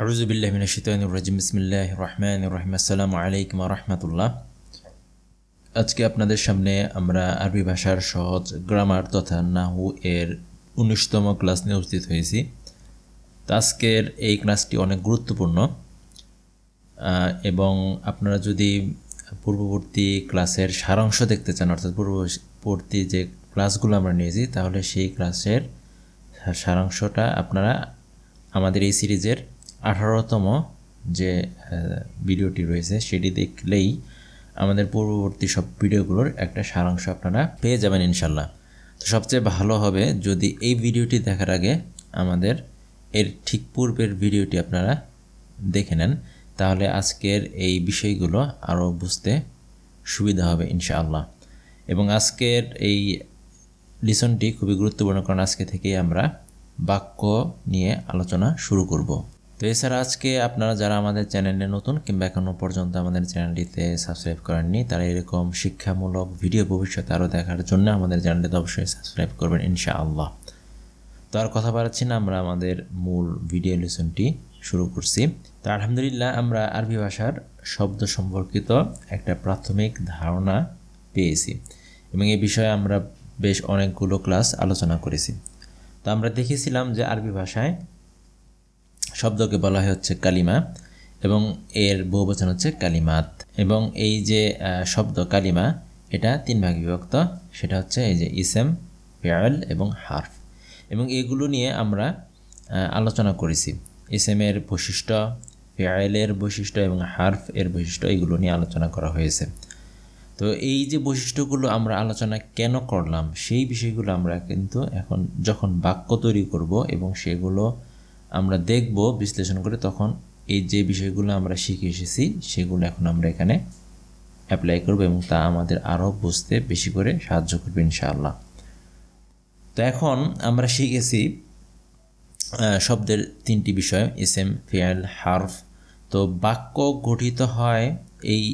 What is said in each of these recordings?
আলাইকুম আজকে আপনাদের সামনে আমরা আরবি ভাষার সহজ গ্রামার তথা নাহু এর উনিশতম ক্লাস নিয়ে উপস্থিত হয়েছি আজকের এই ক্লাসটি অনেক গুরুত্বপূর্ণ এবং আপনারা যদি পূর্ববর্তী ক্লাসের সারাংশ দেখতে চান অর্থাৎ পূর্ববর্তী যে ক্লাসগুলো আমরা নিয়েছি তাহলে সেই ক্লাসের সারাংশটা আপনারা আমাদের এই সিরিজের আঠারোতম যে ভিডিওটি রয়েছে সেটি দেখলেই আমাদের পূর্ববর্তী সব ভিডিওগুলোর একটা সারাংশ আপনারা পেয়ে যাবেন ইনশাল্লাহ তো সবচেয়ে ভালো হবে যদি এই ভিডিওটি দেখার আগে আমাদের এর ঠিক পূর্বের ভিডিওটি আপনারা দেখে নেন তাহলে আজকের এই বিষয়গুলো আরও বুঝতে সুবিধা হবে ইনশাআল্লাহ এবং আজকের এই লিসনটি খুবই গুরুত্বপূর্ণ কারণ আজকে থেকেই আমরা বাক্য নিয়ে আলোচনা শুরু করব তো এছাড়া আজকে আপনারা যারা আমাদের চ্যানেলে নতুন কিংবা এখনও পর্যন্ত আমাদের চ্যানেলটিতে সাবস্ক্রাইব করেননি তারা এরকম শিক্ষামূলক ভিডিও ভবিষ্যতে আরও দেখার জন্য আমাদের চ্যানেলটিতে অবশ্যই সাবস্ক্রাইব করবেন ইনশাআল্লাহ তো আর কথা বাড়াচ্ছি না আমরা আমাদের মূল ভিডিও লেসনটি শুরু করছি তো আলহামদুলিল্লাহ আমরা আরবি ভাষার শব্দ সম্পর্কিত একটা প্রাথমিক ধারণা পেয়েছি এবং এ বিষয়ে আমরা বেশ অনেকগুলো ক্লাস আলোচনা করেছি তো আমরা দেখেছিলাম যে আরবি ভাষায় শব্দকে বলা হয় হচ্ছে কালিমা এবং এর বহুবচন হচ্ছে কালিমাত এবং এই যে শব্দ কালিমা এটা তিন ভাগে বিভক্ত সেটা হচ্ছে এই যে ইসেম ফেয়াল এবং হার্ফ এবং এগুলো নিয়ে আমরা আলোচনা করেছি ইসেমের বৈশিষ্ট্য ফেয়ালের বৈশিষ্ট্য এবং হার্ফ এর বৈশিষ্ট্য এগুলো নিয়ে আলোচনা করা হয়েছে তো এই যে বৈশিষ্ট্যগুলো আমরা আলোচনা কেন করলাম সেই বিষয়গুলো আমরা কিন্তু এখন যখন বাক্য তৈরি করব এবং সেগুলো আমরা দেখব বিশ্লেষণ করে তখন এই যে বিষয়গুলো আমরা শিখে এসেছি সেগুলো এখন আমরা এখানে অ্যাপ্লাই করব এবং তা আমাদের আরও বুঝতে বেশি করে সাহায্য করবে ইনশাআল্লাহ তো এখন আমরা শিখেছি শব্দের তিনটি বিষয় এস এম ফিয়াল হার্ফ তো বাক্য গঠিত হয় এই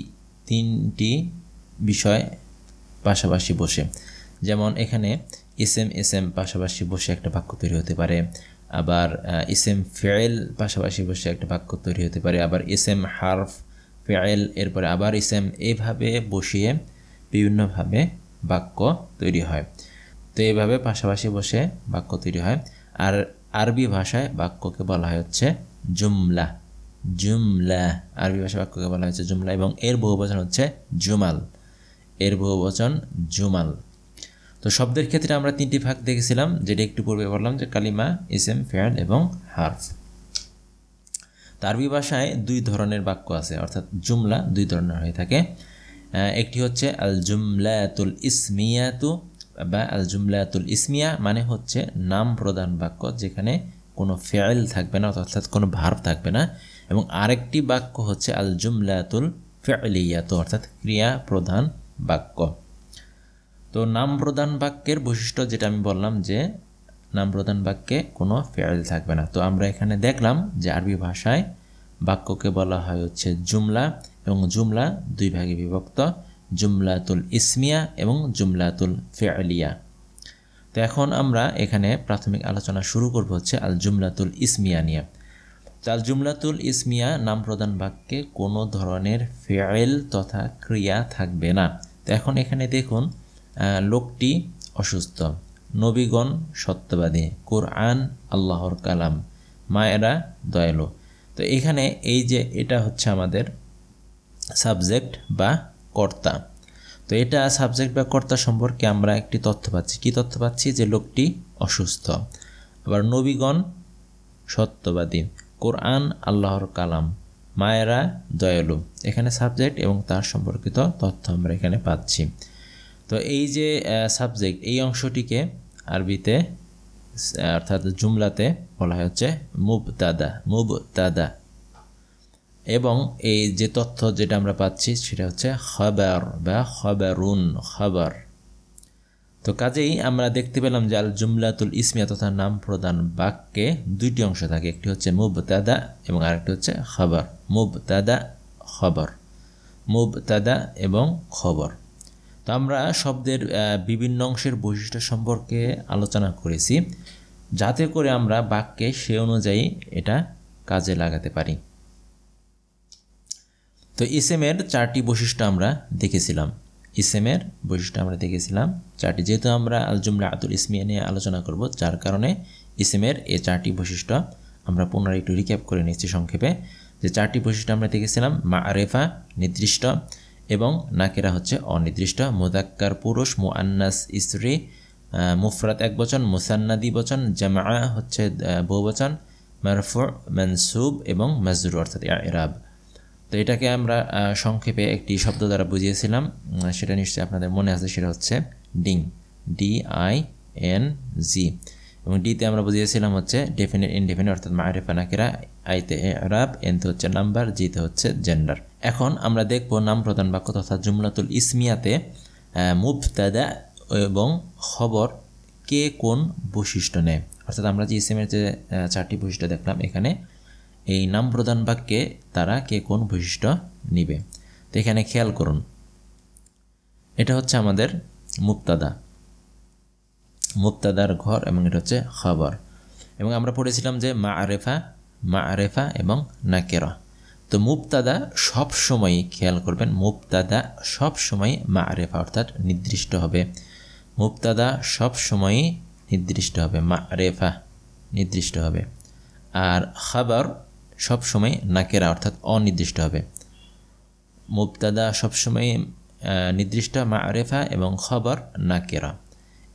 তিনটি বিষয় পাশাপাশি বসে যেমন এখানে এস এম এস এম পাশাপাশি বসে একটা বাক্য তৈরি হতে পারে আবার এম ফেয়েল পাশাপাশি বসে একটা বাক্য তৈরি হতে পারে আবার এম হার্ফ ফেয়েল এরপরে আবার এম এভাবে বসিয়ে বিভিন্নভাবে বাক্য তৈরি হয় তো এইভাবে পাশাপাশি বসে বাক্য তৈরি হয় আর আরবি ভাষায় বাক্যকে বলা হয় হচ্ছে জুমলা জুমলা আরবি ভাষায় বাক্যকে বলা হচ্ছে জুমলা এবং এর বহুবচন হচ্ছে জুমাল এর বহুবচন জুমাল তো শব্দের ক্ষেত্রে আমরা তিনটি ভাগ দেখেছিলাম যেটা একটু পূর্বে বললাম যে কালিমা ইসেম ফেয়াল এবং হার্ফ তো আরবি ভাষায় দুই ধরনের বাক্য আছে অর্থাৎ জুমলা দুই ধরনের হয়ে থাকে একটি হচ্ছে আল জুমলায়াতুল ইসমিয়াতু বা আল জুমলায়াতুল ইসমিয়া মানে হচ্ছে নাম প্রদান বাক্য যেখানে কোনো ফেয়াল থাকবে না অর্থাৎ কোনো ভার্ব থাকবে না এবং আরেকটি বাক্য হচ্ছে আল জুমলায়াতুল ফেয়ালিয়াতু অর্থাৎ ক্রিয়া প্রধান বাক্য তো নাম প্রধান বাক্যের বৈশিষ্ট্য যেটা আমি বললাম যে নাম প্রধান বাক্যে কোনো ফেয়াল থাকবে না তো আমরা এখানে দেখলাম যে আরবি ভাষায় বাক্যকে বলা হয় হচ্ছে জুমলা এবং জুমলা দুই ভাগে বিভক্ত জুমলাতুল ইসমিয়া এবং জুমলাতুল ফেয়ালিয়া তো এখন আমরা এখানে প্রাথমিক আলোচনা শুরু করব হচ্ছে আল জুমলাতুল ইসমিয়া নিয়ে তো আল জুমলাতুল ইসমিয়া নাম প্রদান বাক্যে কোনো ধরনের ফেয়াল তথা ক্রিয়া থাকবে না তো এখন এখানে দেখুন লোকটি অসুস্থ নবীগণ সত্যবাদী কোরআন আল্লাহর কালাম মায়েরা দয়ালু তো এখানে এই যে এটা হচ্ছে আমাদের সাবজেক্ট বা কর্তা তো এটা সাবজেক্ট বা কর্তা সম্পর্কে আমরা একটি তথ্য পাচ্ছি কি তথ্য পাচ্ছি যে লোকটি অসুস্থ আবার নবীগণ সত্যবাদী কোরআন আল্লাহর কালাম মায়েরা দয়ালু এখানে সাবজেক্ট এবং তার সম্পর্কিত তথ্য আমরা এখানে পাচ্ছি তো এই যে সাবজেক্ট এই অংশটিকে আরবিতে অর্থাৎ জুমলাতে বলা হচ্ছে মুব দাদা এবং এই যে তথ্য যেটা আমরা পাচ্ছি সেটা হচ্ছে খবর বা খবরুন খবর তো কাজেই আমরা দেখতে পেলাম যে আল জুমলাতুল ইসমিয়া তথা নাম প্রদান বাক্যে দুইটি অংশ থাকে একটি হচ্ছে দাদা এবং আরেকটি হচ্ছে খবর দাদা খবর দাদা এবং খবর তো আমরা শব্দের বিভিন্ন অংশের বৈশিষ্ট্য সম্পর্কে আলোচনা করেছি যাতে করে আমরা বাক্যে সে অনুযায়ী এটা কাজে লাগাতে পারি তো ইসেমের চারটি বৈশিষ্ট্য আমরা দেখেছিলাম ইসেমের বৈশিষ্ট্য আমরা দেখেছিলাম চারটি যেহেতু আমরা আলজুমলা আতুল ইসমিয়া নিয়ে আলোচনা করব যার কারণে ইসেমের এই চারটি বৈশিষ্ট্য আমরা পুনরায় একটু রিক্যাপ করে নিচ্ছি সংক্ষেপে যে চারটি বৈশিষ্ট্য আমরা দেখেছিলাম মা আরেফা নির্দিষ্ট এবং নাকেরা হচ্ছে অনির্দিষ্ট মোদাক্কার পুরুষ মুআন্নাস ইসরি মুফরাত এক বচন মুসান্নাদি বচন জামা হচ্ছে বচন মারফু মনসুব এবং মজরু অর্থাৎ ইরাব তো এটাকে আমরা সংক্ষেপে একটি শব্দ দ্বারা বুঝিয়েছিলাম সেটা নিশ্চয়ই আপনাদের মনে আছে সেটা হচ্ছে ding D I N G এবং ডিতে আমরা বুঝিয়েছিলাম হচ্ছে ডেফিনেট ইনডেফিনেট অর্থাৎ মায়ের নাকিরা আইতে এরাব এনতে হচ্ছে নাম্বার জিতে হচ্ছে জেন্ডার এখন আমরা দেখব নাম প্রধান বাক্য তথা জুমলাতুল ইসমিয়াতে মুবতাদা এবং খবর কে কোন বৈশিষ্ট্য নেয় অর্থাৎ আমরা যে ইসমের যে চারটি বৈশিষ্ট্য দেখলাম এখানে এই নাম প্রধান বাক্যে তারা কে কোন বৈশিষ্ট্য নিবে তো এখানে খেয়াল করুন এটা হচ্ছে আমাদের মুক্তাদা মুক্তাদার ঘর এবং এটা হচ্ছে খবর এবং আমরা পড়েছিলাম যে মা আরেফা মা আরেফা এবং নাকেরা তো মুবতাদা সব সময় খেয়াল করবেন মুবতাদা সব সময় মারেফা অর্থাৎ নির্দিষ্ট হবে মুবতাদা সব সময় নির্দিষ্ট হবে মারেফা নির্দিষ্ট হবে আর খাবার সব সময় নাকেরা অর্থাৎ অনির্দিষ্ট হবে মুবতাদা সময় নির্দিষ্ট মারেফা এবং খবর নাকেরা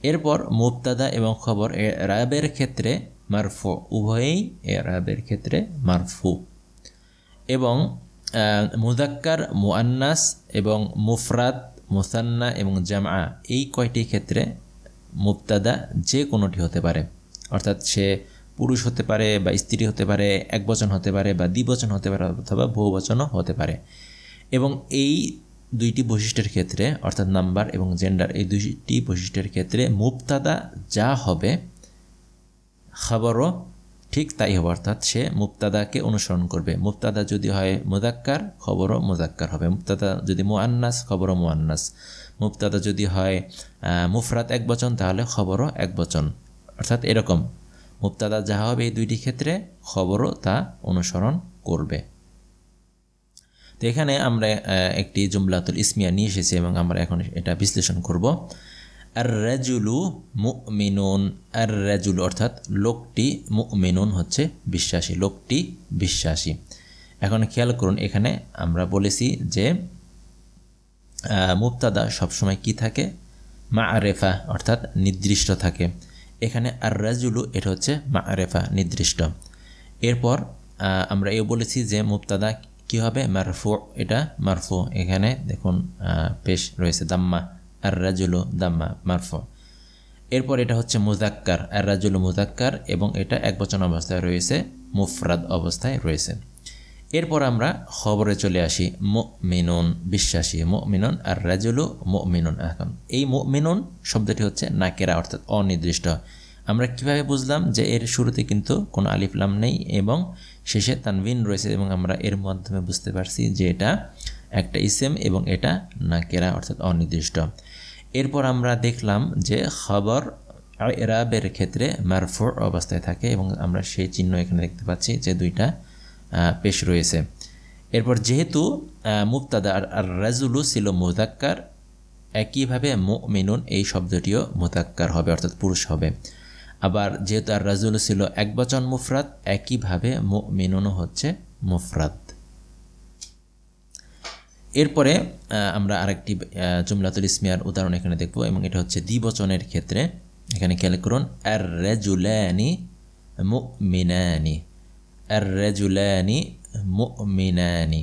এরপর মুবতাদা এবং খবর রাবের ক্ষেত্রে মারফু উভয়েই এ রাবের ক্ষেত্রে মারফু এবং মুজাক্কার মুআনাস এবং মুফরাত মুসান্না এবং জামা এই কয়টি ক্ষেত্রে মুক্তাদা যে কোনোটি হতে পারে অর্থাৎ সে পুরুষ হতে পারে বা স্ত্রী হতে পারে এক বচন হতে পারে বা দ্বিবচন হতে পারে অথবা বহুবচনও হতে পারে এবং এই দুইটি বৈশিষ্ট্যের ক্ষেত্রে অর্থাৎ নাম্বার এবং জেন্ডার এই দুইটি বৈশিষ্ট্যের ক্ষেত্রে মুক্তাদা যা হবে খবরও ঠিক তাই হবে অর্থাৎ সে মুক্তাদাকে অনুসরণ করবে মুক্তাদা যদি হয় মুজাক্কার খবরও মোজাক্কার হবে মুক্তাদা যদি মোয়ান্নাস খবরও মোয়ান্নাস মুক্তাদা যদি হয় মুফরাত এক বচন তাহলে খবরও এক বচন অর্থাৎ এরকম মুক্তাদা যা হবে এই দুইটি ক্ষেত্রে খবরও তা অনুসরণ করবে তো এখানে আমরা একটি জুমলাতুল ইসমিয়া নিয়ে এসেছি এবং আমরা এখন এটা বিশ্লেষণ করব আর মুমিনুন আর অর্থাৎ লোকটি মুমিনুন হচ্ছে বিশ্বাসী লোকটি বিশ্বাসী এখন খেয়াল করুন এখানে আমরা বলেছি যে মুফতাদা সবসময় কি থাকে মা আরেফা অর্থাৎ নির্দিষ্ট থাকে এখানে আর রাজুলু এটা হচ্ছে মা আরেফা নির্দিষ্ট এরপর আমরা এও বলেছি যে মুফতাদা কি হবে মারফু এটা মারফু এখানে দেখুন পেশ রয়েছে দাম্মা আর রাজুলু দাম্মা মারফ এরপর এটা হচ্ছে মুজাক্কার আর রাজুলু মুজাক্কার এবং এটা এক বচন অবস্থায় রয়েছে মুফরাদ অবস্থায় রয়েছে এরপর আমরা খবরে চলে আসি মো মিনুন বিশ্বাসী মিনুন আর রাজুলু মিনুন এখন এই মিনুন শব্দটি হচ্ছে নাকেরা অর্থাৎ অনির্দিষ্ট আমরা কিভাবে বুঝলাম যে এর শুরুতে কিন্তু কোনো আলিফলাম নেই এবং শেষে তানভিন রয়েছে এবং আমরা এর মাধ্যমে বুঝতে পারছি যে এটা একটা ইসেম এবং এটা নাকেরা অর্থাৎ অনির্দিষ্ট এরপর আমরা দেখলাম যে খবর এরাবের ক্ষেত্রে মারফোর অবস্থায় থাকে এবং আমরা সেই চিহ্ন এখানে দেখতে পাচ্ছি যে দুইটা পেশ রয়েছে এরপর যেহেতু মুক্তাদা আর রাজুলু ছিল মোদাক্কার একইভাবে মিনুন এই শব্দটিও মোদাক্কার হবে অর্থাৎ পুরুষ হবে আবার যেহেতু আর রাজুলু ছিল একবচন মুফরাত একইভাবে মিনুনও হচ্ছে মুফরাত এরপরে আমরা আরেকটি জুমলাতুল ইসমিয়ার উদাহরণ এখানে দেখব এবং এটা হচ্ছে দ্বিবচনের ক্ষেত্রে এখানে খেয়াল করুন আর রেজুলানি মুমিনানি আর রেজুলানি মুমিনানি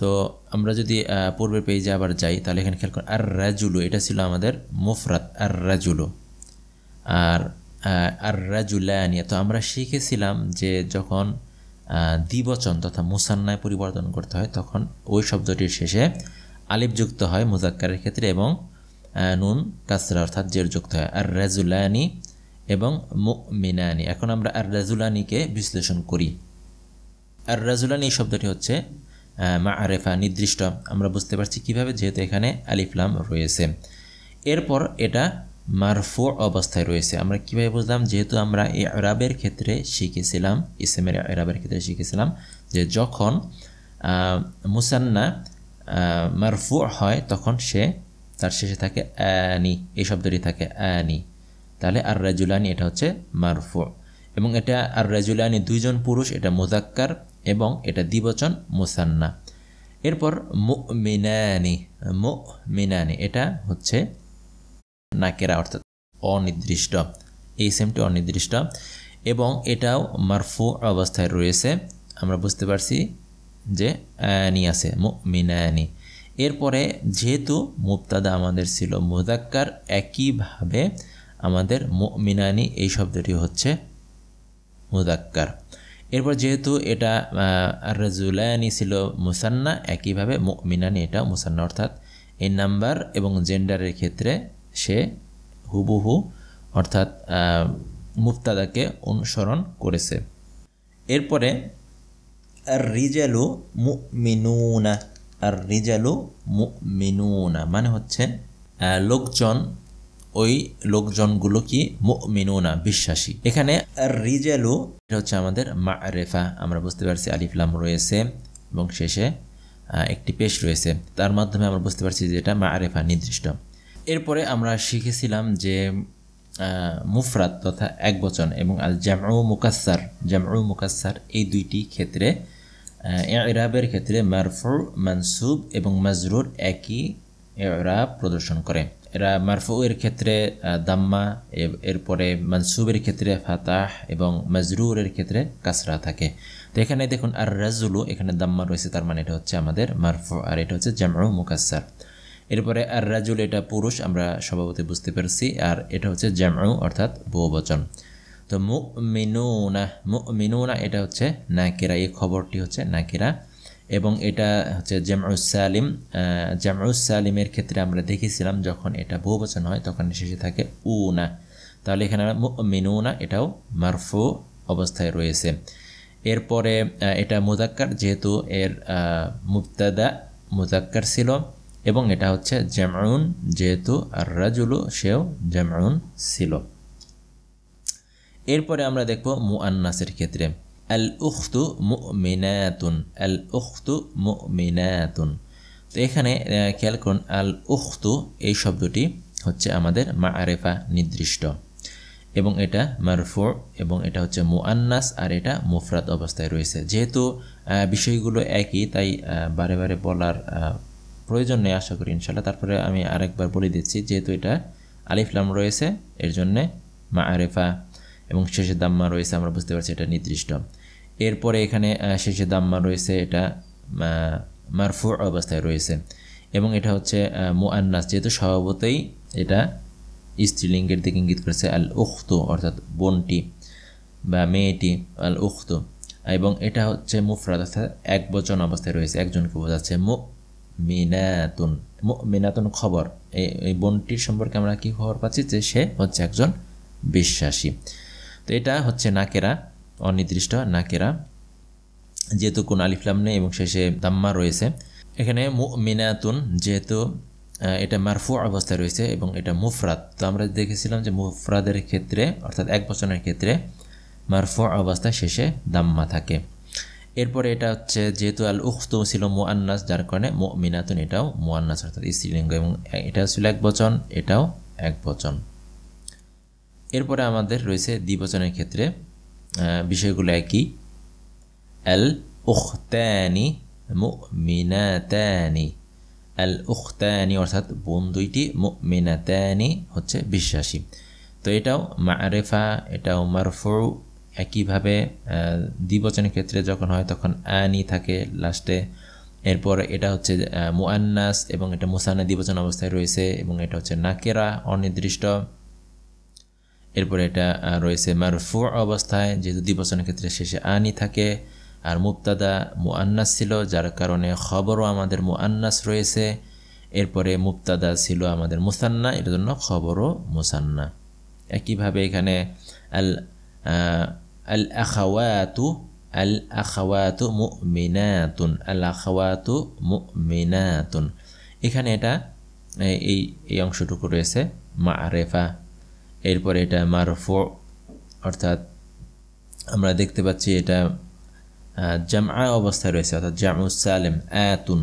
তো আমরা যদি পূর্বের পেজে আবার যাই তাহলে এখানে খেয়াল করুন আর রাজুলু এটা ছিল আমাদের মুফরাত আর রাজুলু আর আর রাজুলানি তো আমরা শিখেছিলাম যে যখন দ্বিবচন তথা মুসান্নায় পরিবর্তন করতে হয় তখন ওই শব্দটির শেষে আলিপ যুক্ত হয় মুজাক্কারের ক্ষেত্রে এবং নুন কাসরা অর্থাৎ জের যুক্ত হয় আর রেজুলায়নি এবং মিনানি এখন আমরা আর রেজুলানিকে বিশ্লেষণ করি আর রেজুলানি শব্দটি হচ্ছে মা আরেফা নির্দিষ্ট আমরা বুঝতে পারছি কিভাবে যেহেতু এখানে আলিফলাম রয়েছে এরপর এটা মারফো অবস্থায় রয়েছে আমরা কীভাবে বুঝলাম যেহেতু আমরা এই এরাবের ক্ষেত্রে শিখেছিলাম ইসলামের এরাবের ক্ষেত্রে শিখেছিলাম যে যখন মুসান্না মারফু হয় তখন সে তার শেষে থাকে অ্যানি এই শব্দটি থাকে অ্যানি তাহলে আর রাজুলানি এটা হচ্ছে মারফু এবং এটা আর রাজুলানি দুইজন পুরুষ এটা মোজাক্কার এবং এটা দ্বিবচন মুসান্না এরপর মু মিনানি মু মিনানি এটা হচ্ছে নাকেরা অর্থাৎ অনির্দিষ্ট এই সেমটি অনির্দিষ্ট এবং এটাও মারফু অবস্থায় রয়েছে আমরা বুঝতে পারছি যে আনি আছে মিনায়ানি এরপরে যেহেতু মুক্তাদা আমাদের ছিল মুদাক্কার একইভাবে আমাদের মিনানি এই শব্দটি হচ্ছে মুদাক্কার এরপর যেহেতু এটা রাজুলায়নি ছিল মুসান্না একইভাবে মিনানি এটা মুসান্না অর্থাৎ এই নাম্বার এবং জেন্ডারের ক্ষেত্রে সে হুবহু অর্থাৎ মুফতাদাকে অনুসরণ করেছে এরপরে আর রিজালু মুমিনুনা আর রিজালু মুমিনুনা মানে হচ্ছে লোকজন ওই লোকজনগুলো কি মুমিনুনা বিশ্বাসী এখানে আর রিজালু এটা হচ্ছে আমাদের মা রেফা আমরা বুঝতে পারছি আলিফলাম রয়েছে এবং শেষে একটি পেশ রয়েছে তার মাধ্যমে আমরা বুঝতে পারছি যে এটা মা আরেফা নির্দিষ্ট এরপরে আমরা শিখেছিলাম যে মুফরাত তথা এক বচন এবং আল জামউ মুকাসার জামউ মুকাসার এই দুইটি ক্ষেত্রে এরাবের ক্ষেত্রে মারফু মানসুব এবং মজরুর একই এরা প্রদর্শন করে এরা মারফু এর ক্ষেত্রে দাম্মা এরপরে মানসুবের ক্ষেত্রে ফাতাহ এবং মজরুরের ক্ষেত্রে কাসরা থাকে তো এখানে দেখুন আর রাজুলু এখানে দাম্মা রয়েছে তার মানে এটা হচ্ছে আমাদের মারফু আর এটা হচ্ছে জামউ মুকাসার এরপরে আর রাজুল এটা পুরুষ আমরা স্বভাবতে বুঝতে পারছি আর এটা হচ্ছে জ্যামু অর্থাৎ বহুবচন তো মুমিনুনা মিনুনা এটা হচ্ছে নাকিরা এই খবরটি হচ্ছে নাকিরা এবং এটা হচ্ছে জামউস সালিম জামউস সালিমের ক্ষেত্রে আমরা দেখেছিলাম যখন এটা বহুবচন হয় তখন শেষে থাকে উনা তাহলে এখানে মিনুনা এটাও মারফু অবস্থায় রয়েছে এরপরে এটা মুজাক্কার যেহেতু এর মুক্তাদা মুজাক্কার ছিল এবং এটা হচ্ছে জ্যামউন যেহেতু আর রাজুলু সেও জ্যামউন ছিল এরপরে আমরা দেখব মুআন্নাসের ক্ষেত্রে আল উখতু মিনায়াতুন আল উখতু মিনায়াতুন তো এখানে খেয়াল করুন আল উখতু এই শব্দটি হচ্ছে আমাদের মা আরেফা নির্দিষ্ট এবং এটা মারফো এবং এটা হচ্ছে মুআন্নাস আর এটা মুফরাত অবস্থায় রয়েছে যেহেতু বিষয়গুলো একই তাই বারে বারে বলার প্রয়োজন নেই আশা করি ইনশাল্লাহ তারপরে আমি আরেকবার বলে দিচ্ছি যেহেতু এটা আলিফলাম রয়েছে এর জন্যে মা আরেফা এবং শেষের দাম্মা রয়েছে আমরা বুঝতে পারছি এটা নির্দিষ্ট এরপরে এখানে শেষের দাম্মা রয়েছে এটা মারফু অবস্থায় রয়েছে এবং এটা হচ্ছে মুআন্নাস যেহেতু স্বভাবতেই এটা স্ত্রীলিঙ্গের দিকে ইঙ্গিত করেছে আল উখত অর্থাৎ বোনটি বা মেয়েটি আল উখত এবং এটা হচ্ছে মুফরাদ অর্থাৎ এক বচন অবস্থায় রয়েছে একজনকে বোঝাচ্ছে মুখ মিনাতুন মিনাতুন খবর এই বোনটির সম্পর্কে আমরা কি খবর পাচ্ছি যে সে হচ্ছে একজন বিশ্বাসী তো এটা হচ্ছে নাকেরা অনির্দিষ্ট নাকেরা যেহেতু কোন আলিফলাম নেই এবং শেষে দাম্মা রয়েছে এখানে মিনাতুন যেহেতু এটা মারফু অবস্থায় রয়েছে এবং এটা মুফরাত তো আমরা দেখেছিলাম যে মুফরাদের ক্ষেত্রে অর্থাৎ এক বছরের ক্ষেত্রে মারফু অবস্থায় শেষে দাম্মা থাকে এরপরে এটা হচ্ছে যেহেতু আল উখতু ছিল মুআন্নাস যার কারণে মিনাতুন এটাও মুআন্নাস অর্থাৎ স্ত্রীলিঙ্গ এবং এটা ছিল এক বচন এটাও এক বচন এরপরে আমাদের রয়েছে দ্বিবচনের ক্ষেত্রে বিষয়গুলো একই আল উখতানি মিনাতানি আল উখতানি অর্থাৎ বোন দুইটি মিনাতানি হচ্ছে বিশ্বাসী তো এটাও মারেফা এটাও মারফু একইভাবে দ্বিবচনের ক্ষেত্রে যখন হয় তখন আনি থাকে লাস্টে এরপর এটা হচ্ছে মুআন্নাস এবং এটা মুসানা দ্বিবচন অবস্থায় রয়েছে এবং এটা হচ্ছে নাকেরা অনির্দিষ্ট এরপরে এটা রয়েছে মারফু অবস্থায় যেহেতু দ্বিবচনের ক্ষেত্রে শেষে আনি থাকে আর মুক্তাদা মুআন্নাস ছিল যার কারণে খবরও আমাদের মুআন্নাস রয়েছে এরপরে মুক্তাদা ছিল আমাদের মুসান্না এটার জন্য খবরও মুসান্না একইভাবে এখানে আল আল আখাওয়াতু আল আখাওয়াতু মুমিনাতুন আল আখাওয়াতু মুমিনাতুন এখানে এটা এই এই অংশটুকু রয়েছে মারেফা এরপরে এটা মারফো অর্থাৎ আমরা দেখতে পাচ্ছি এটা জামা অবস্থায় রয়েছে অর্থাৎ জামুস সালেম আতুন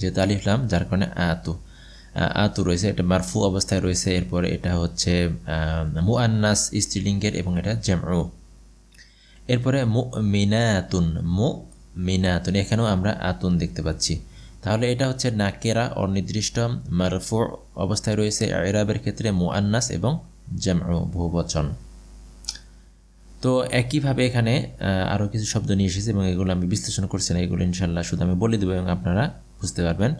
যে তালিফলাম যার কারণে আতু আতু রয়েছে এটা মারফু অবস্থায় রয়েছে এরপরে এটা হচ্ছে মুআন্নাস স্ত্রীলিঙ্গের এবং এটা জামউ এরপরে মো মিনাতুন মো মিনাতুন এখানেও আমরা আতুন দেখতে পাচ্ছি তাহলে এটা হচ্ছে নাকেরা অনির্দিষ্ট মারফু অবস্থায় রয়েছে এরাবের ক্ষেত্রে মুআন্নাস এবং জামউ বহুবচন তো একইভাবে এখানে আরও কিছু শব্দ নিয়ে এসেছে এবং এগুলো আমি বিশ্লেষণ করছি না এগুলো ইনশাল্লাহ শুধু আমি বলে দেবো এবং আপনারা বুঝতে পারবেন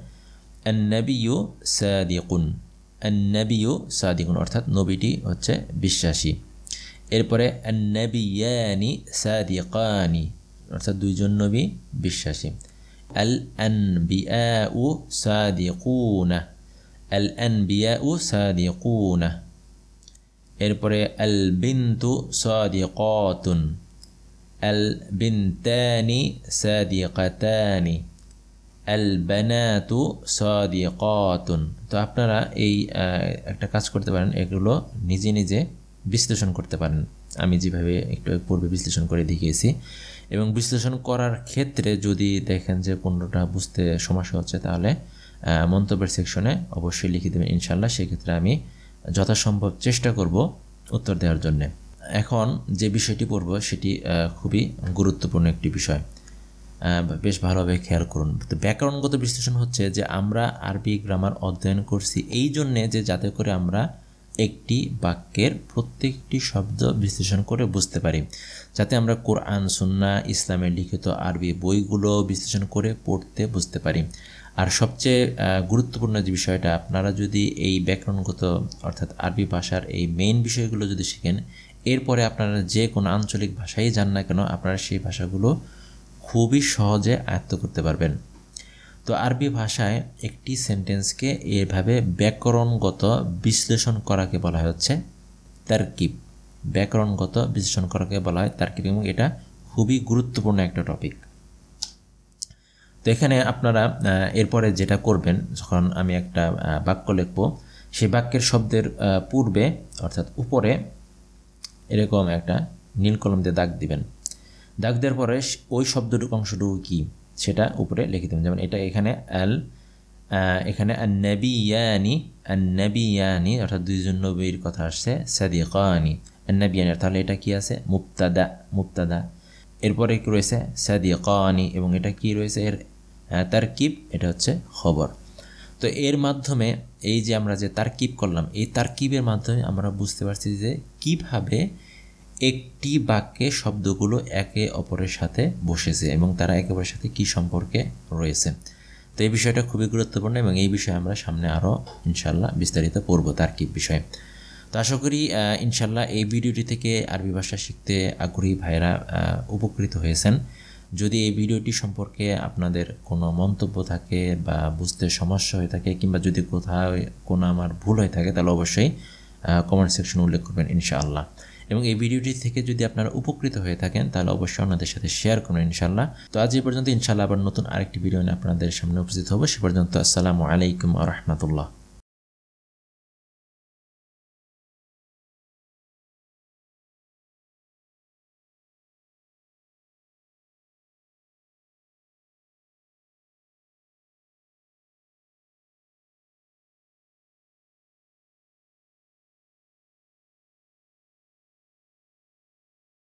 অ্যান্নাবিউ সাদিকুন অ্যান্নাবিউ সাদিকুন অর্থাৎ নবীটি হচ্ছে বিশ্বাসী এরপরে নবিয়ানি সাদিকানি অর্থাৎ দুইজন নবী বিশ্বাসী আল আনবিয়া উ সাদিকুনা আল আনবিয়া উ সাদিকুনা এরপরে আল বিন্তু সাদিকাতুন আল বিনতানি সাদিকাতানি আল বানাতু সাদিকাতুন তো আপনারা এই একটা কাজ করতে পারেন এগুলো নিজে নিজে বিশ্লেষণ করতে পারেন আমি যেভাবে একটু পূর্বে বিশ্লেষণ করে দেখিয়েছি এবং বিশ্লেষণ করার ক্ষেত্রে যদি দেখেন যে পণ্যটা বুঝতে সমস্যা হচ্ছে তাহলে মন্তব্যের সেকশনে অবশ্যই লিখে দেবেন ইনশাল্লাহ সেক্ষেত্রে আমি যথাসম্ভব চেষ্টা করব উত্তর দেওয়ার জন্যে এখন যে বিষয়টি পড়ব সেটি খুবই গুরুত্বপূর্ণ একটি বিষয় বেশ ভালোভাবে খেয়াল করুন তো ব্যাকরণগত বিশ্লেষণ হচ্ছে যে আমরা আরবি গ্রামার অধ্যয়ন করছি এই জন্যে যে যাতে করে আমরা একটি বাক্যের প্রত্যেকটি শব্দ বিশ্লেষণ করে বুঝতে পারি যাতে আমরা কোরআন সুন্না ইসলামের লিখিত আরবি বইগুলো বিশ্লেষণ করে পড়তে বুঝতে পারি আর সবচেয়ে গুরুত্বপূর্ণ যে বিষয়টা আপনারা যদি এই ব্যাকরণগত অর্থাৎ আরবি ভাষার এই মেইন বিষয়গুলো যদি শিখেন এরপরে আপনারা যে কোনো আঞ্চলিক ভাষাই যান না কেন আপনারা সেই ভাষাগুলো খুবই সহজে আয়ত্ত করতে পারবেন তো আরবি ভাষায় একটি সেন্টেন্সকে এভাবে ব্যাকরণগত বিশ্লেষণ করাকে বলা হচ্ছে তারকিব ব্যাকরণগত বিশ্লেষণ করাকে বলা হয় তারকিব এবং এটা খুবই গুরুত্বপূর্ণ একটা টপিক তো এখানে আপনারা এরপরে যেটা করবেন যখন আমি একটা বাক্য লিখব সেই বাক্যের শব্দের পূর্বে অর্থাৎ উপরে এরকম একটা নীল কলম দিয়ে দাগ দিবেন দাগ দেওয়ার পরে ওই শব্দটুকু অংশটুকু কী সেটা উপরে লিখে দেবেন যেমন এটা এখানে আল এখানে নবিয়ানি নবিয়ানি অর্থাৎ দুইজন নবীর কথা আসছে সাদিকানি নবিয়ানি তাহলে এটা কি আছে মুক্তাদা মুক্তাদা এরপরে কি রয়েছে সাদিকানি এবং এটা কি রয়েছে এর তারকিব এটা হচ্ছে খবর তো এর মাধ্যমে এই যে আমরা যে তারকিব করলাম এই তারকিবের মাধ্যমে আমরা বুঝতে পারছি যে কিভাবে একটি বাক্যে শব্দগুলো একে অপরের সাথে বসেছে এবং তারা একে অপরের সাথে কী সম্পর্কে রয়েছে তো এই বিষয়টা খুবই গুরুত্বপূর্ণ এবং এই বিষয়ে আমরা সামনে আরও ইনশাল্লাহ বিস্তারিত পড়ব তার কি বিষয়ে তো আশা করি ইনশাল্লাহ এই ভিডিওটি থেকে আরবি ভাষা শিখতে আগ্রহী ভাইরা উপকৃত হয়েছেন যদি এই ভিডিওটি সম্পর্কে আপনাদের কোনো মন্তব্য থাকে বা বুঝতে সমস্যা হয়ে থাকে কিংবা যদি কোথাও কোনো আমার ভুল হয়ে থাকে তাহলে অবশ্যই কমেন্ট সেকশন উল্লেখ করবেন ইনশাআল্লাহ এবং এই ভিডিওটি থেকে যদি আপনারা উপকৃত হয়ে থাকেন তাহলে অবশ্যই আপনাদের সাথে শেয়ার করুন ইনশাল্লাহ তো আজ এই পর্যন্ত ইনশাল্লাহ আবার নতুন আরেকটি ভিডিও নিয়ে আপনাদের সামনে উপস্থিত হবো সে পর্যন্ত আসসালামু আলাইকুম আ রহমতুল্লাহ